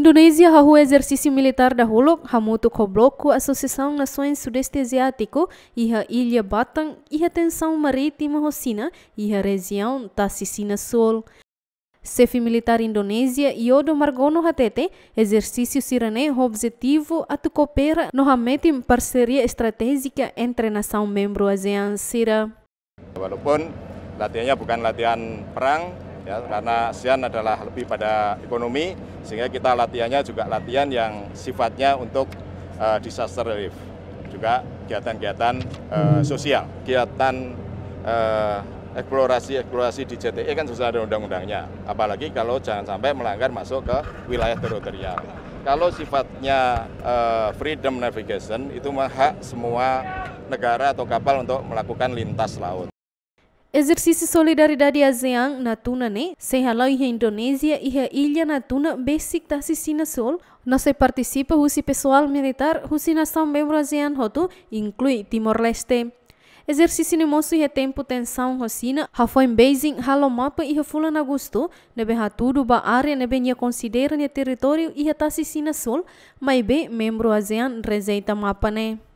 Indonesia hahu exercício militar dahulu hamutu kobloku Associação Nações Sudeste Asiático iha Ilha Batang iha Tensão Marítima Rosina iha região Tassicina Sul. Chefe militar Indonésia Iodo Margono Hatete, exercício sirane objetivo atu coopera no hametim parceria estratégica entre nação membro ASEAN Sira. Walaupun latihannya bukan latihan perang, ya karena ASEAN adalah lebih pada ekonomi sehingga kita latihannya juga latihan yang sifatnya untuk uh, disaster relief juga kegiatan-kegiatan uh, sosial kegiatan uh, eh, eksplorasi eksplorasi di JTE kan sudah ada undang-undangnya apalagi kalau jangan sampai melanggar masuk ke wilayah teritorial kalau sifatnya uh, freedom navigation itu hak semua negara atau kapal untuk melakukan lintas laut Exercício Solidariedade ASEAN na Tuna, né? Sem halau em Indonésia e a ilha na Tuna, basic da Sicina Sol. Nós participa o pessoal militar, o nação membro ASEAN Roto, inclui Timor-Leste. Exercício no moço e tempo tensão Rosina, já foi em Beijing, halo mapa e fula na agosto, nebe ha tudo ba área nebe nia considera nia território e a Sicina Sol, mas bem membro ASEAN rejeita mapa, né?